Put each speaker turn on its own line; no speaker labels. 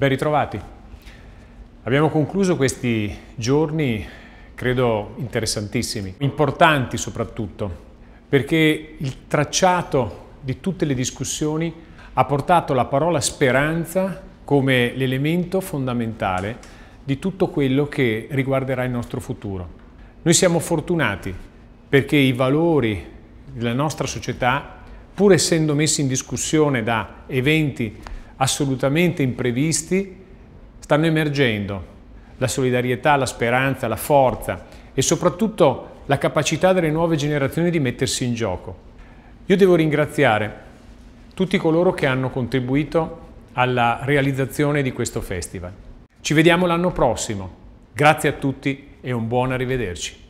Ben ritrovati. Abbiamo concluso questi giorni, credo interessantissimi, importanti soprattutto, perché il tracciato di tutte le discussioni ha portato la parola speranza come l'elemento fondamentale di tutto quello che riguarderà il nostro futuro. Noi siamo fortunati perché i valori della nostra società, pur essendo messi in discussione da eventi assolutamente imprevisti stanno emergendo. La solidarietà, la speranza, la forza e soprattutto la capacità delle nuove generazioni di mettersi in gioco. Io devo ringraziare tutti coloro che hanno contribuito alla realizzazione di questo festival. Ci vediamo l'anno prossimo. Grazie a tutti e un buon arrivederci.